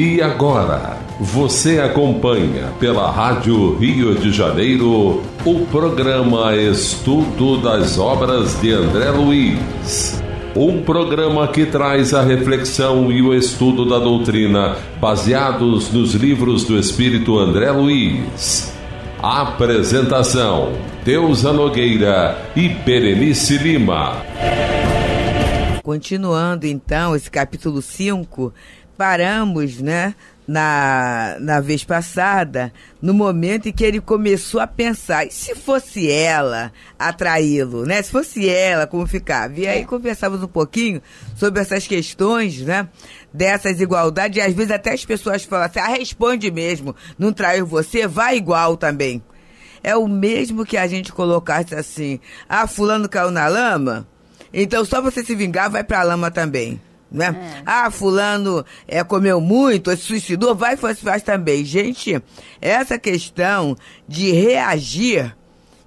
E agora, você acompanha pela Rádio Rio de Janeiro o programa Estudo das Obras de André Luiz. Um programa que traz a reflexão e o estudo da doutrina baseados nos livros do Espírito André Luiz. Apresentação: Deusa Nogueira e Berenice Lima. Continuando então esse capítulo 5 paramos, né? Na, na vez passada, no momento em que ele começou a pensar, e se fosse ela atraí-lo, né? Se fosse ela, como ficava? E aí conversávamos um pouquinho sobre essas questões, né? Dessas igualdades, e às vezes até as pessoas falam assim, ah, responde mesmo, não traiu você, vai igual também. É o mesmo que a gente colocasse assim, ah, fulano caiu na lama, então só você se vingar, vai pra lama também. Né? É. Ah, fulano é, comeu muito, se suicidou, vai faz, faz também. Gente, essa questão de reagir,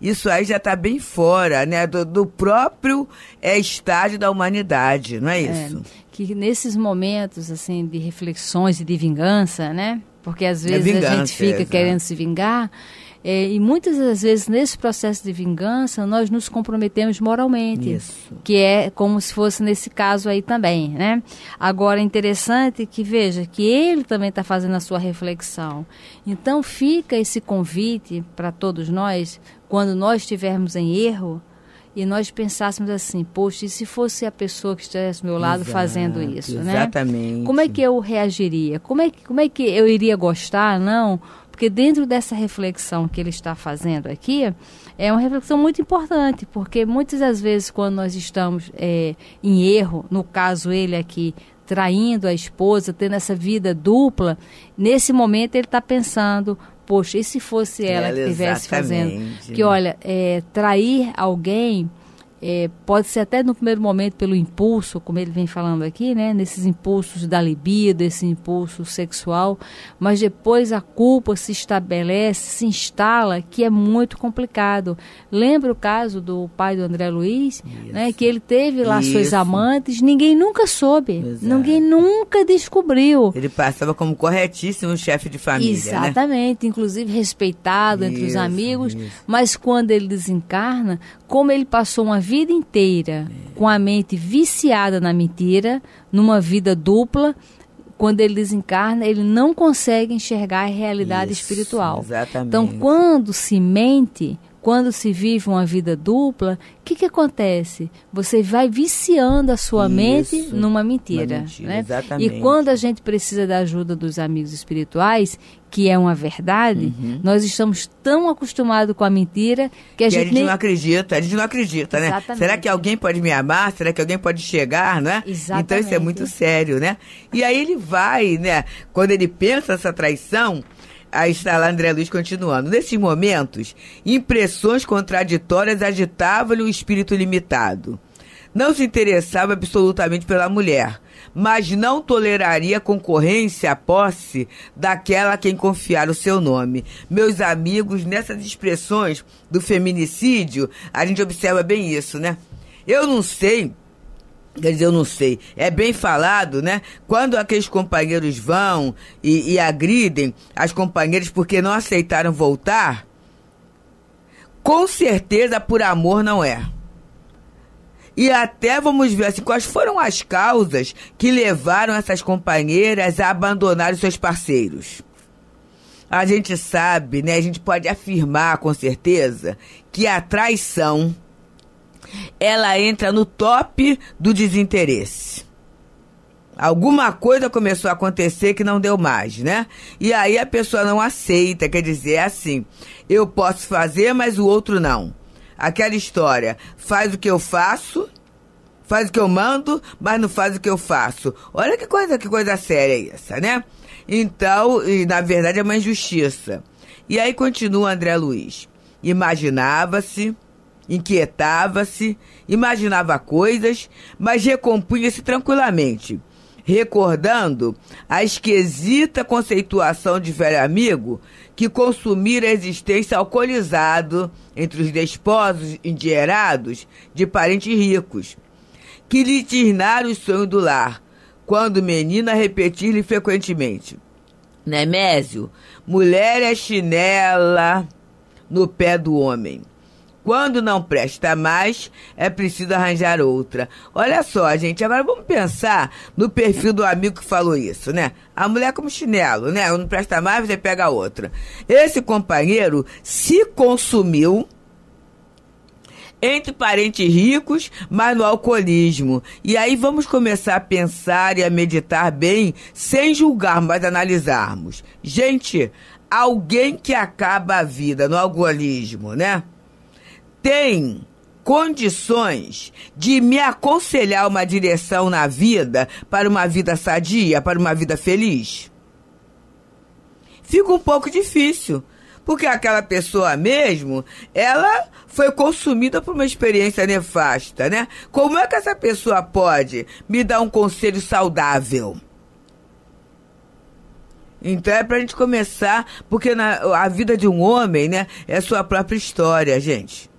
isso aí já está bem fora, né? Do, do próprio é, estágio da humanidade, não é, é isso? É, que nesses momentos, assim, de reflexões e de vingança, né? Porque às é vezes vingança, a gente fica querendo se vingar é, e muitas das vezes, nesse processo de vingança, nós nos comprometemos moralmente, Isso. que é como se fosse nesse caso aí também. Né? Agora, é interessante que veja que ele também está fazendo a sua reflexão. Então, fica esse convite para todos nós, quando nós estivermos em erro, e nós pensássemos assim, poxa, e se fosse a pessoa que estivesse ao meu lado Exato, fazendo isso, né? Exatamente. Como é que eu reagiria? Como é que, como é que eu iria gostar, não? Porque dentro dessa reflexão que ele está fazendo aqui, é uma reflexão muito importante, porque muitas das vezes quando nós estamos é, em erro, no caso ele aqui traindo a esposa, tendo essa vida dupla, nesse momento ele está pensando, poxa, e se fosse ela, ela que estivesse fazendo? Que olha, é, trair alguém é, pode ser até no primeiro momento pelo impulso, como ele vem falando aqui, né, nesses impulsos da libido, esse impulso sexual, mas depois a culpa se estabelece, se instala, que é muito complicado. Lembra o caso do pai do André Luiz, Isso. né, que ele teve lá Isso. suas amantes, ninguém nunca soube, Exato. ninguém nunca descobriu. Ele passava como corretíssimo chefe de família, né? Exatamente, né? inclusive respeitado Isso, entre os amigos, mas quando ele desencarna, como ele passou uma vida inteira com a mente viciada na mentira, numa vida dupla, quando ele desencarna, ele não consegue enxergar a realidade Isso, espiritual. Exatamente. Então, quando se mente, quando se vive uma vida dupla, o que, que acontece? Você vai viciando a sua Isso, mente numa mentira. mentira né? Exatamente. E quando a gente precisa da ajuda dos amigos espirituais, que é uma verdade, uhum. nós estamos tão acostumados com a mentira que a que gente. A gente nem... não acredita, a gente não acredita, né? Exatamente. Será que alguém pode me amar? Será que alguém pode chegar, né? Exatamente. Então isso é muito sério, né? E aí ele vai, né? Quando ele pensa essa traição, Aí está lá André Luiz continuando. Nesses momentos, impressões contraditórias agitavam-lhe o espírito limitado. Não se interessava absolutamente pela mulher, mas não toleraria concorrência à posse daquela a quem confiar o seu nome. Meus amigos, nessas expressões do feminicídio, a gente observa bem isso, né? Eu não sei Quer dizer, eu não sei. É bem falado, né? Quando aqueles companheiros vão e, e, agridem as companheiras porque não aceitaram voltar, com certeza por amor não é. E até vamos ver assim, quais foram as causas que levaram essas companheiras a abandonar os seus parceiros. A gente sabe, né? A gente pode afirmar com certeza que a traição ela entra no top do desinteresse. Alguma coisa começou a acontecer que não deu mais, né? E aí a pessoa não aceita, quer dizer, é assim, eu posso fazer, mas o outro não. Aquela história, faz o que eu faço, faz o que eu mando, mas não faz o que eu faço. Olha que coisa, que coisa séria essa, né? Então, e na verdade é uma injustiça. E aí continua André Luiz. Imaginava-se, inquietava-se, imaginava coisas, mas recompunha-se tranquilamente recordando a esquisita conceituação de velho amigo que consumir a existência alcoolizado entre os desposos endierados de parentes ricos, que lhe tirnaram o sonho do lar, quando menina repetir-lhe frequentemente. Nemésio, mulher é chinela no pé do homem. Quando não presta mais, é preciso arranjar outra. Olha só, gente, agora vamos pensar no perfil do amigo que falou isso, né? A mulher como chinelo, né? Não presta mais, você pega outra. Esse companheiro se consumiu entre parentes ricos, mas no alcoolismo. E aí vamos começar a pensar e a meditar bem, sem julgar, mas analisarmos. Gente, alguém que acaba a vida no alcoolismo, né? tem condições de me aconselhar uma direção na vida para uma vida sadia, para uma vida feliz? Fica um pouco difícil, porque aquela pessoa mesmo, ela foi consumida por uma experiência nefasta, né? Como é que essa pessoa pode me dar um conselho saudável? Então é a gente começar, porque na, a vida de um homem, né, é sua própria história, gente.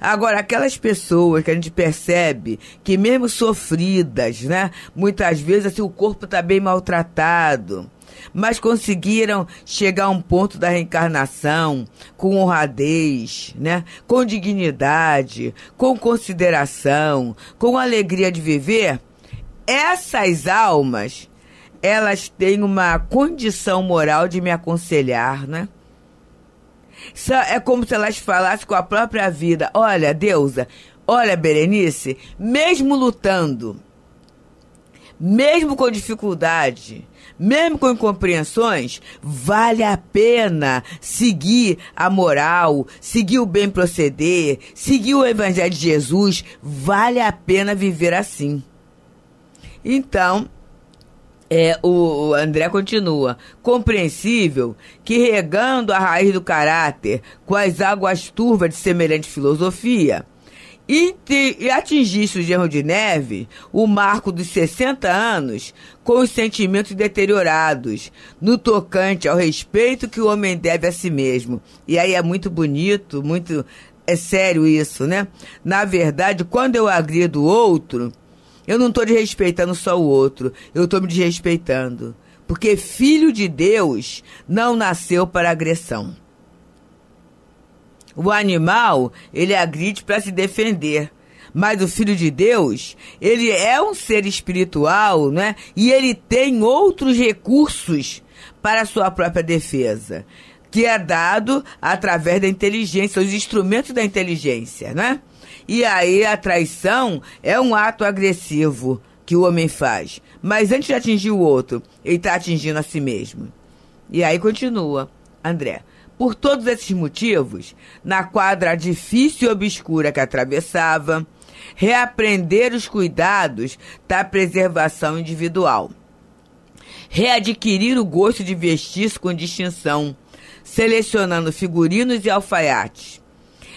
Agora, aquelas pessoas que a gente percebe que mesmo sofridas, né? Muitas vezes assim, o corpo está bem maltratado mas conseguiram chegar a um ponto da reencarnação com honradez, né? com dignidade, com consideração, com alegria de viver, essas almas, elas têm uma condição moral de me aconselhar, né? É como se elas falassem com a própria vida. Olha, deusa, olha, Berenice, mesmo lutando, mesmo com dificuldade, mesmo com incompreensões, vale a pena seguir a moral, seguir o bem proceder, seguir o Evangelho de Jesus, vale a pena viver assim. Então, é, o André continua. Compreensível que regando a raiz do caráter com as águas turvas de semelhante filosofia e, te, e atingisse o gerro de neve, o marco dos 60 anos, com os sentimentos deteriorados, no tocante ao respeito que o homem deve a si mesmo. E aí é muito bonito, muito. É sério isso, né? Na verdade, quando eu agrido outro, eu não estou desrespeitando só o outro, eu estou me desrespeitando. Porque filho de Deus não nasceu para agressão. O animal, ele agride para se defender. Mas o filho de Deus, ele é um ser espiritual, né? E ele tem outros recursos para a sua própria defesa, que é dado através da inteligência, os instrumentos da inteligência, né? E aí a traição é um ato agressivo que o homem faz. Mas antes de atingir o outro, ele está atingindo a si mesmo. E aí continua, André. Por todos esses motivos, na quadra difícil e obscura que atravessava, reaprender os cuidados da preservação individual, readquirir o gosto de vestir-se com distinção, selecionando figurinos e alfaiates,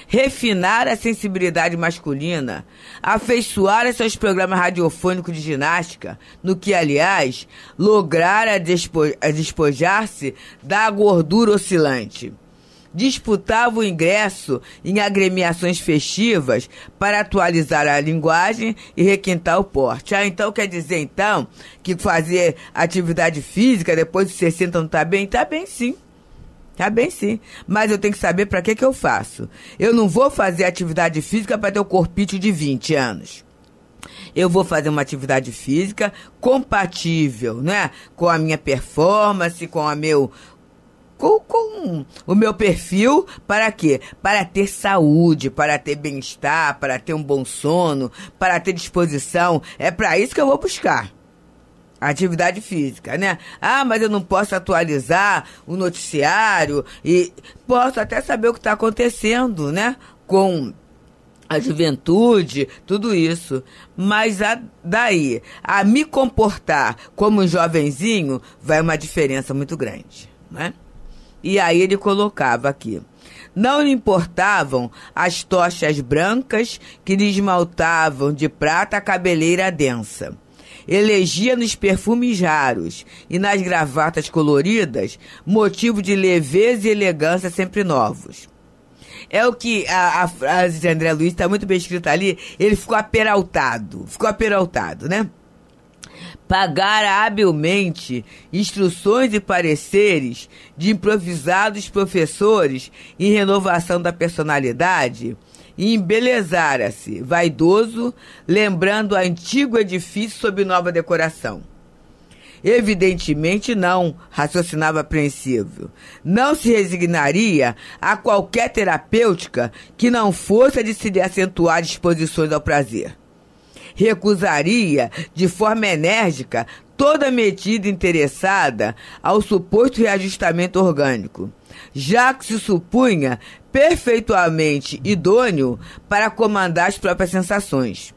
refinar a sensibilidade masculina, afeiçoar seus programas radiofônicos de ginástica, no que, aliás, lograra despojar-se da gordura oscilante disputava o ingresso em agremiações festivas para atualizar a linguagem e requintar o porte. Ah, então quer dizer então que fazer atividade física depois de 60 não está bem? Está bem sim. Tá bem sim, mas eu tenho que saber para que que eu faço. Eu não vou fazer atividade física para ter o corpite de 20 anos. Eu vou fazer uma atividade física compatível, né, com a minha performance, com a meu com, com o meu perfil para quê? Para ter saúde, para ter bem-estar, para ter um bom sono, para ter disposição. É para isso que eu vou buscar atividade física, né? Ah, mas eu não posso atualizar o noticiário e posso até saber o que está acontecendo, né? Com a juventude, tudo isso. Mas a, daí, a me comportar como um jovenzinho, vai uma diferença muito grande, né? E aí ele colocava aqui. Não lhe importavam as tochas brancas que lhe esmaltavam de prata a cabeleira densa elegia nos perfumes raros e nas gravatas coloridas motivo de leveza e elegância sempre novos. É o que a, a frase de André Luiz está muito bem escrita ali. Ele ficou aperaltado, ficou aperaltado, né? Pagar habilmente instruções e pareceres de improvisados professores em renovação da personalidade e embelezara-se, vaidoso, lembrando o antigo edifício sob nova decoração. Evidentemente não, raciocinava apreensivo. Não se resignaria a qualquer terapêutica que não fosse a de se acentuar disposições ao prazer. Recusaria, de forma enérgica, toda medida interessada ao suposto reajustamento orgânico, já que se supunha perfeituamente idôneo para comandar as próprias sensações.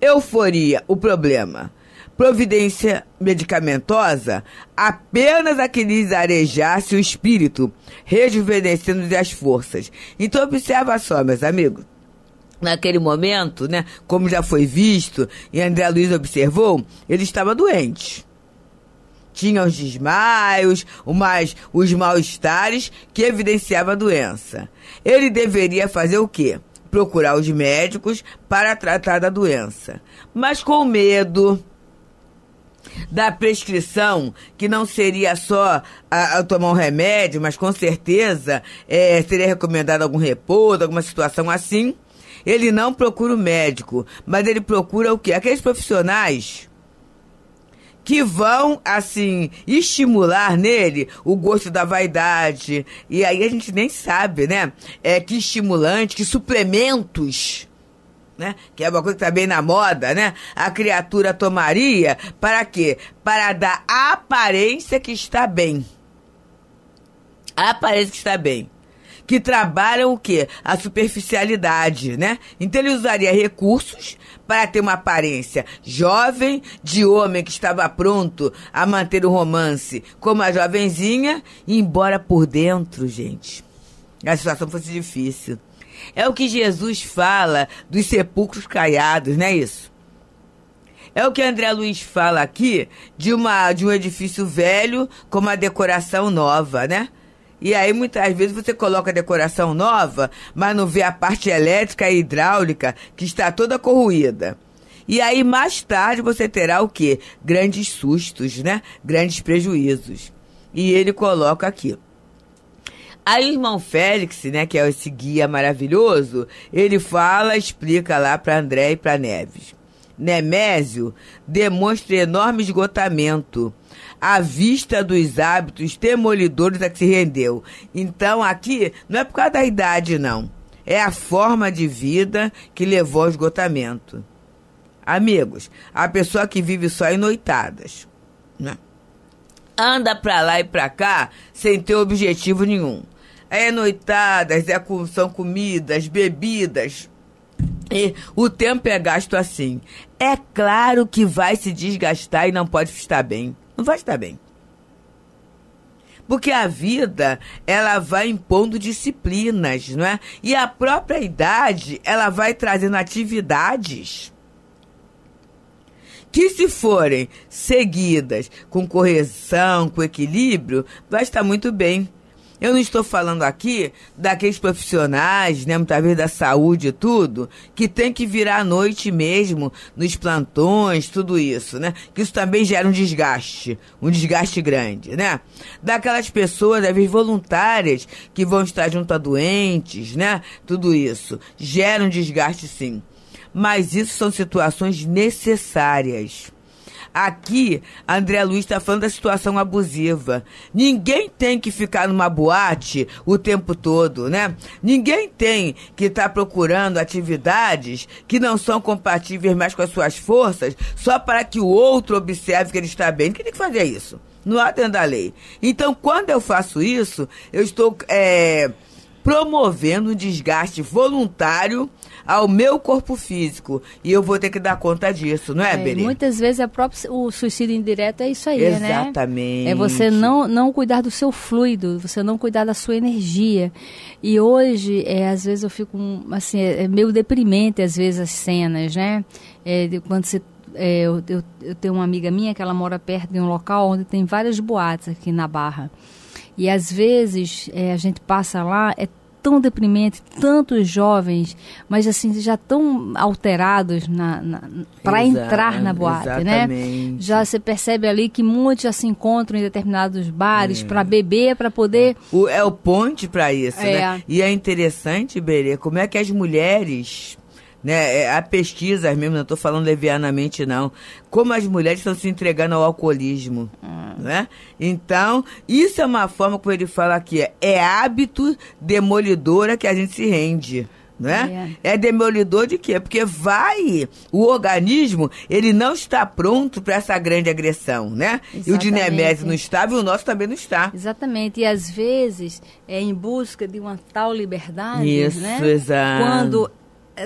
Euforia, o problema. Providência medicamentosa, apenas a que lhes arejasse o espírito, rejuvenescendo-lhe as forças. Então, observa só, meus amigos naquele momento, né, como já foi visto e André Luiz observou, ele estava doente tinha os desmaios, mais, os mal-estares que evidenciava a doença. Ele deveria fazer o quê? Procurar os médicos para tratar da doença. Mas com medo da prescrição, que não seria só a, a tomar um remédio, mas com certeza é, seria recomendado algum repouso, alguma situação assim. Ele não procura o médico, mas ele procura o quê? Aqueles profissionais que vão, assim, estimular nele o gosto da vaidade. E aí a gente nem sabe, né? É, que estimulante, que suplementos. Né? Que é uma coisa que está bem na moda, né? A criatura tomaria para quê? Para dar a aparência que está bem. A aparência que está bem que trabalham o quê? A superficialidade, né? Então ele usaria recursos para ter uma aparência jovem de homem que estava pronto a manter o romance como a jovenzinha, embora por dentro, gente, a situação fosse difícil. É o que Jesus fala dos sepulcros caiados, não é isso? É o que André Luiz fala aqui de, uma, de um edifício velho com uma decoração nova, né? E aí, muitas vezes, você coloca decoração nova, mas não vê a parte elétrica e hidráulica que está toda corroída. E aí, mais tarde, você terá o quê? Grandes sustos, né? Grandes prejuízos. E ele coloca aqui. Aí irmão Félix, né, que é esse guia maravilhoso, ele fala, explica lá para André e para Neves. Nemésio demonstra enorme esgotamento à vista dos hábitos demolidores a que se rendeu. Então, aqui, não é por causa da idade, não. É a forma de vida que levou ao esgotamento. Amigos, a pessoa que vive só em noitadas, né? Anda pra lá e pra cá sem ter objetivo nenhum. É noitadas, é, são comidas, bebidas, e o tempo é gasto assim. É claro que vai se desgastar e não pode estar bem. Não vai estar bem. Porque a vida, ela vai impondo disciplinas, não é? E a própria idade, ela vai trazendo atividades que se forem seguidas com correção, com equilíbrio, vai estar muito bem. Eu não estou falando aqui daqueles profissionais, né, muitas vezes da saúde e tudo, que tem que virar à noite mesmo, nos plantões, tudo isso, né? Que isso também gera um desgaste, um desgaste grande, né? Daquelas pessoas, às vezes voluntárias, que vão estar junto a doentes, né? Tudo isso. Gera um desgaste sim. Mas isso são situações necessárias Aqui, André Luiz está falando da situação abusiva. Ninguém tem que ficar numa boate o tempo todo, né? Ninguém tem que estar tá procurando atividades que não são compatíveis mais com as suas forças só para que o outro observe que ele está bem. Quem tem que fazer isso? Não há dentro da lei. Então, quando eu faço isso, eu estou. É promovendo um desgaste voluntário ao meu corpo físico. E eu vou ter que dar conta disso, não é, é Beri? Muitas vezes é própria, o suicídio indireto é isso aí, Exatamente. né? Exatamente. É você não, não cuidar do seu fluido, você não cuidar da sua energia. E hoje, é, às vezes eu fico, assim, é, é meio deprimente, às vezes, as cenas, né? É, quando você é, eu, eu, eu tenho uma amiga minha que ela mora perto de um local onde tem várias boates aqui na Barra. E às vezes é, a gente passa lá, é tão deprimente, tantos jovens, mas assim, já tão alterados na, na para entrar na boate, né? exatamente. né? Já você percebe ali que muitos já se encontram em determinados bares é. para beber, para poder... É. O, é o ponte para isso, é. né? E é interessante, Berê, como é que as mulheres né? É, há pesquisas mesmo, não estou falando levianamente, não. Como as mulheres estão se entregando ao alcoolismo, hum. né? Então, isso é uma forma, como ele fala aqui, é, é hábito demolidora que a gente se rende. Né? É. é demolidor de quê? Porque vai, o organismo, ele não está pronto para essa grande agressão, né? Exatamente. E o de Nemésio não estava e o nosso também não está. Exatamente. E às vezes é em busca de uma tal liberdade, Isso, né? Exato. Quando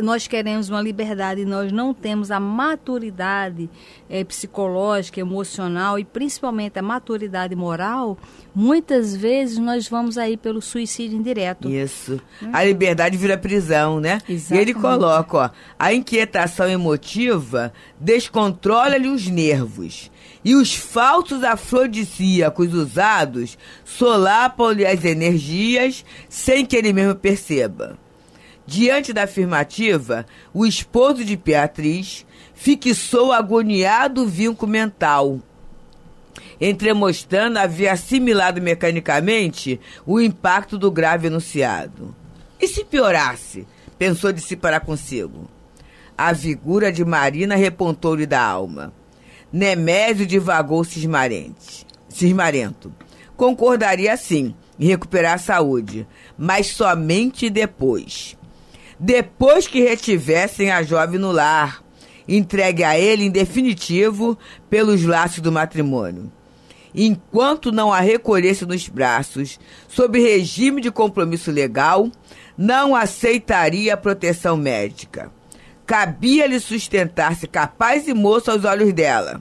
nós queremos uma liberdade e nós não temos a maturidade é, psicológica, emocional e principalmente a maturidade moral, muitas vezes nós vamos aí pelo suicídio indireto. Isso. Uhum. A liberdade vira prisão, né? Exatamente. E ele coloca, ó, a inquietação emotiva descontrola-lhe os nervos. E os falsos afrodisíacos usados solapam-lhe as energias sem que ele mesmo perceba. Diante da afirmativa, o esposo de Beatriz fixou agoniado o vínculo mental, entremostrando havia assimilado mecanicamente o impacto do grave enunciado. E se piorasse? pensou de si para consigo. A figura de Marina repontou-lhe da alma. Nemésio divagou cismarente, cismarento. Concordaria sim em recuperar a saúde, mas somente depois depois que retivessem a jovem no lar, entregue a ele em definitivo pelos laços do matrimônio. Enquanto não a recolhesse nos braços, sob regime de compromisso legal, não aceitaria proteção médica. Cabia-lhe sustentar-se capaz e moço aos olhos dela.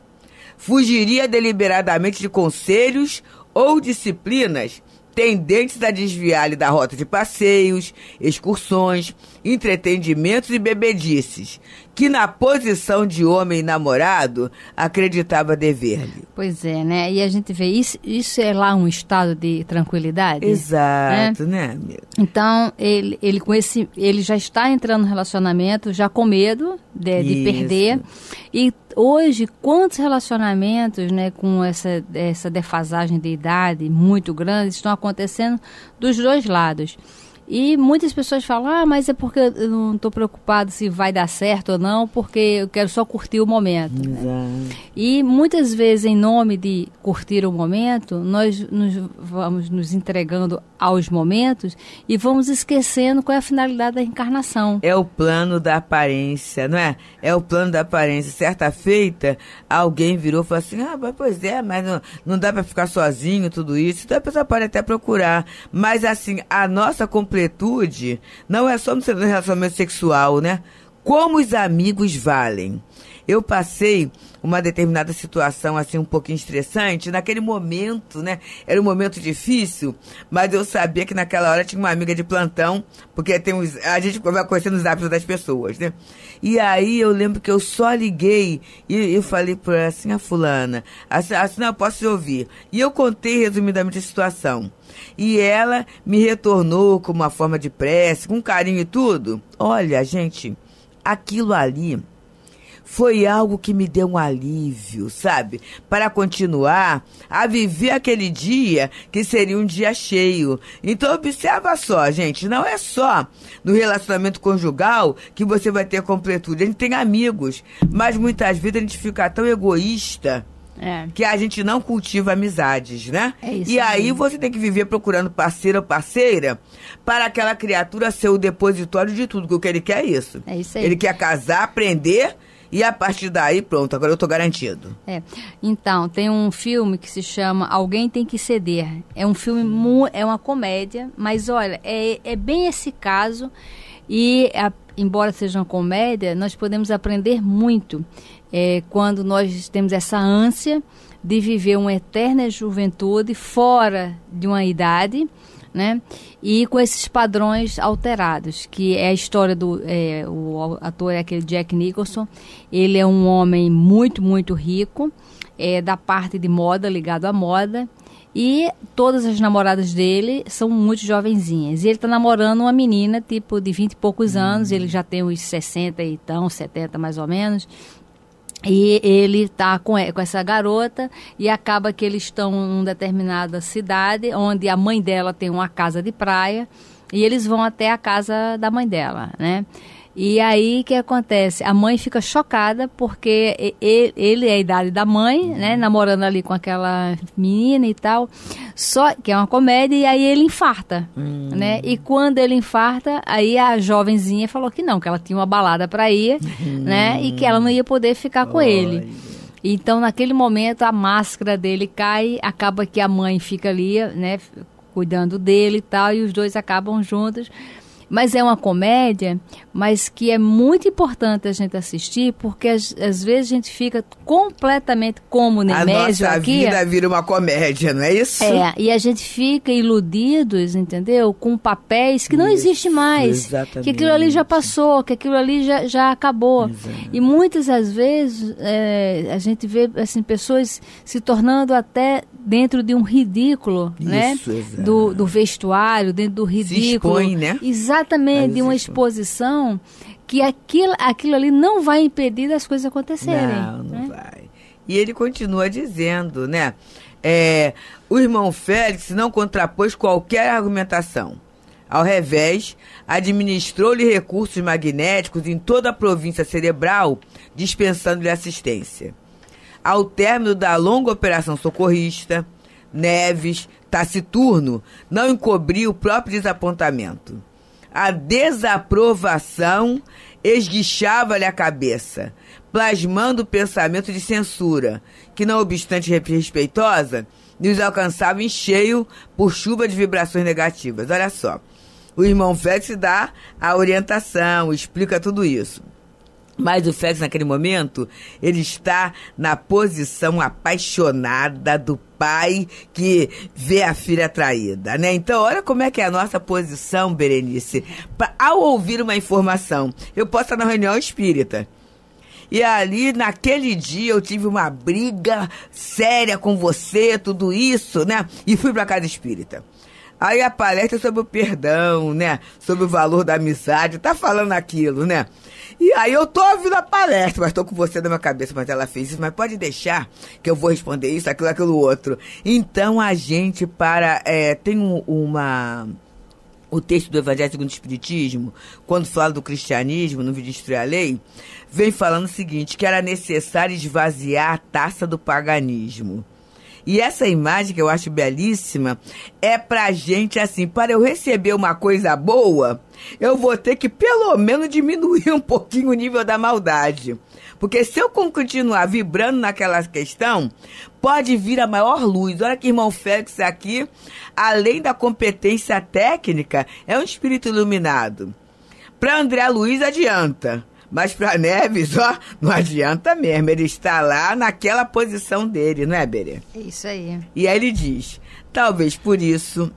Fugiria deliberadamente de conselhos ou disciplinas tendentes a desviar-lhe da rota de passeios, excursões, entretendimentos e bebedices, que na posição de homem namorado acreditava dever-lhe. Pois é, né? E a gente vê isso, isso é lá um estado de tranquilidade. Exato, né, né amiga? Então, ele, ele com esse ele já está entrando no relacionamento já com medo de, de perder. E hoje quantos relacionamentos, né, com essa essa defasagem de idade muito grande estão acontecendo dos dois lados. E muitas pessoas falam, ah, mas é porque eu não estou preocupado se vai dar certo ou não, porque eu quero só curtir o momento. Exato. E muitas vezes, em nome de curtir o momento, nós nos vamos nos entregando aos momentos e vamos esquecendo qual é a finalidade da reencarnação. É o plano da aparência, não é? É o plano da aparência. Certa feita, alguém virou e falou assim, ah, mas pois é, mas não, não dá para ficar sozinho, tudo isso. Então a pessoa pode até procurar. Mas assim, a nossa compreensão completude não é só no relacionamento sexual, né? Como os amigos valem. Eu passei uma determinada situação assim um pouquinho estressante, naquele momento, né? Era um momento difícil, mas eu sabia que naquela hora tinha uma amiga de plantão, porque tem uns, a gente vai conhecendo os hábitos das pessoas, né? E aí eu lembro que eu só liguei e eu falei para assim, ah, a fulana, assim, assim não, eu posso te ouvir. E eu contei resumidamente a situação. E ela me retornou com uma forma de prece, com carinho e tudo. Olha, gente, aquilo ali foi algo que me deu um alívio, sabe? Para continuar a viver aquele dia que seria um dia cheio. Então observa só, gente, não é só no relacionamento conjugal que você vai ter completude. A gente tem amigos, mas muitas vezes a gente fica tão egoísta. É. Que a gente não cultiva amizades, né? É isso e aí mesmo. você tem que viver procurando parceiro ou parceira para aquela criatura ser o depositório de tudo. Que o que ele quer é isso. É isso aí. Ele quer casar, aprender e a partir daí, pronto, agora eu tô garantido. É. Então, tem um filme que se chama Alguém Tem Que Ceder. É um filme, é uma comédia, mas olha, é, é bem esse caso. E, a, embora seja uma comédia, nós podemos aprender muito é, quando nós temos essa ânsia de viver uma eterna juventude fora de uma idade né? E com esses padrões alterados, que é a história do é, o ator é aquele Jack Nicholson. Ele é um homem muito muito rico, é da parte de moda ligado à moda. E todas as namoradas dele são muito jovenzinhas. E ele está namorando uma menina, tipo, de vinte e poucos anos. Hum. Ele já tem uns 60 e então, 70 mais ou menos. E ele está com, essa garota e acaba que eles estão em uma determinada cidade onde a mãe dela tem uma casa de praia e eles vão até a casa da mãe dela, né? E aí o que acontece? A mãe fica chocada porque ele é a idade da mãe, uhum. né? Namorando ali com aquela menina e tal. Só que é uma comédia e aí ele infarta, hum. né? E quando ele infarta, aí a jovenzinha falou que não, que ela tinha uma balada para ir, hum. né? E que ela não ia poder ficar com Oi. ele. Então naquele momento a máscara dele cai, acaba que a mãe fica ali, né? Cuidando dele e tal, e os dois acabam juntos. Mas é uma comédia, mas que é muito importante a gente assistir, porque às vezes a gente fica completamente como Nemésio a nossa aqui. A vida vira uma comédia, não é isso? É, e a gente fica iludidos, entendeu? Com papéis que não isso, existe mais. Exatamente. Que aquilo ali já passou, que aquilo ali já, já acabou. Exatamente. E muitas das vezes é, a gente vê assim, pessoas se tornando até dentro de um ridículo, né? isso, né? Do, do vestuário, dentro do ridículo. Se expõe, né? Exatamente também de uma exposição que aquilo, aquilo ali não vai impedir das coisas acontecerem. Não, não né? vai. E ele continua dizendo, né? É, o irmão Félix não contrapôs qualquer argumentação. Ao revés, administrou-lhe recursos magnéticos em toda a província cerebral, dispensando-lhe assistência. Ao término da longa operação socorrista, Neves, taciturno, não encobriu o próprio desapontamento. A desaprovação esguichava-lhe a cabeça, plasmando o pensamento de censura, que, não obstante respeitosa, nos alcançava em cheio por chuva de vibrações negativas. Olha só. O irmão Félix dá a orientação, explica tudo isso. Mas o Félix, naquele momento, ele está na posição apaixonada do pai que vê a filha traída, né? Então, olha como é que é a nossa posição, Berenice. Pra, ao ouvir uma informação, eu posso estar na reunião espírita. E ali, naquele dia, eu tive uma briga séria com você, tudo isso, né? E fui para casa espírita. Aí a palestra sobre o perdão, né? Sobre o valor da amizade, tá falando aquilo, né? E aí eu tô ouvindo a palestra, mas tô com você na minha cabeça, mas ela fez isso, mas pode deixar que eu vou responder isso, aquilo, aquilo outro. Então a gente para. É, tem um, uma o texto do Evangelho segundo o Espiritismo, quando fala do cristianismo, no vídeo Destruir a Lei, vem falando o seguinte, que era necessário esvaziar a taça do paganismo. E essa imagem que eu acho belíssima é pra gente assim, para eu receber uma coisa boa, eu vou ter que pelo menos diminuir um pouquinho o nível da maldade. Porque se eu continuar vibrando naquela questão, pode vir a maior luz. Olha que irmão Félix aqui, além da competência técnica, é um espírito iluminado. Para André Luiz adianta. Mas para Neves, ó, não adianta mesmo. Ele está lá naquela posição dele, não é, Berê? É isso aí. E aí ele diz: talvez por isso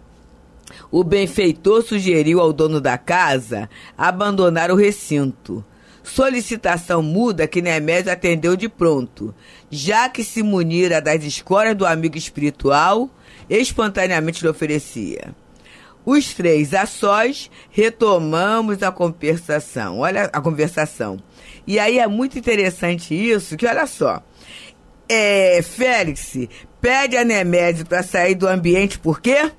o benfeitor sugeriu ao dono da casa abandonar o recinto. Solicitação muda que Nemésio atendeu de pronto, já que se munira das escórias do amigo espiritual, espontaneamente lhe oferecia. Os três a sós retomamos a conversação. Olha a conversação. E aí é muito interessante isso, que olha só. É, Félix pede a Nemésio para sair do ambiente, por quê?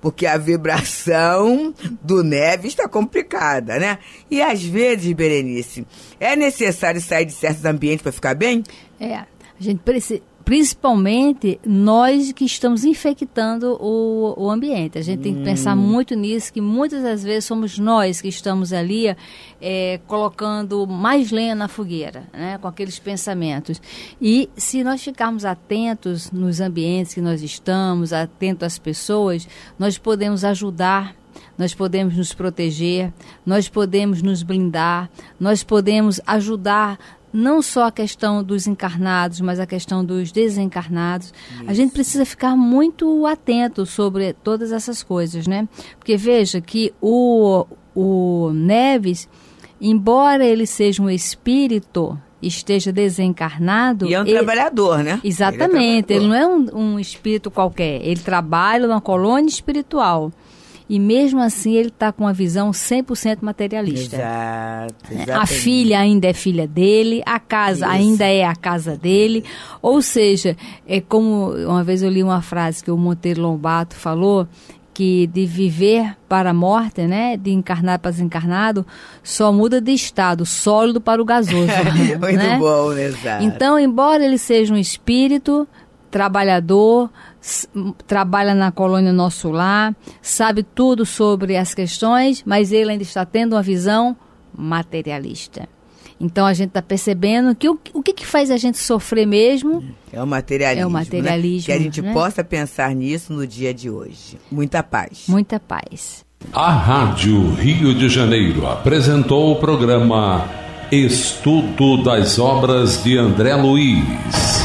Porque a vibração do Neve está complicada, né? E às vezes, Berenice, é necessário sair de certos ambientes para ficar bem? É, a gente precisa principalmente nós que estamos infectando o, o ambiente. A gente hum. tem que pensar hum. muito nisso, que muitas das vezes somos nós que estamos ali é, colocando mais lenha na fogueira, né, com aqueles pensamentos. E se nós ficarmos atentos nos ambientes que nós estamos, atentos às pessoas, nós podemos ajudar nós podemos nos proteger, nós podemos nos blindar, nós podemos ajudar não só a questão dos encarnados, mas a questão dos desencarnados. Isso. A gente precisa ficar muito atento sobre todas essas coisas, né? Porque veja que o, o Neves, embora ele seja um espírito, esteja desencarnado. E é um ele, trabalhador, né? É Exatamente. Ele, é trabalhador. ele não é um, um espírito qualquer. Ele trabalha na colônia espiritual e mesmo assim ele está com uma visão 100% materialista. Exato, é, exatamente. a filha ainda é filha dele, a casa Isso. ainda é a casa dele, ou seja, é como uma vez eu li uma frase que o Monteiro Lombato falou, que de viver para a morte, né, de encarnado para desencarnado, só muda de estado, sólido para o gasoso. Muito né? bom, exato. Então, embora ele seja um espírito trabalhador, trabalha na colônia Nosso Lar, sabe tudo sobre as questões, mas ele ainda está tendo uma visão materialista. Então a gente está percebendo que o, o que, que, faz a gente sofrer mesmo é o materialismo. É o né? materialismo. Né? Que a gente né? possa pensar nisso no dia de hoje. Muita paz. Muita paz. A Rádio Rio de Janeiro apresentou o programa Estudo das Obras de André Luiz.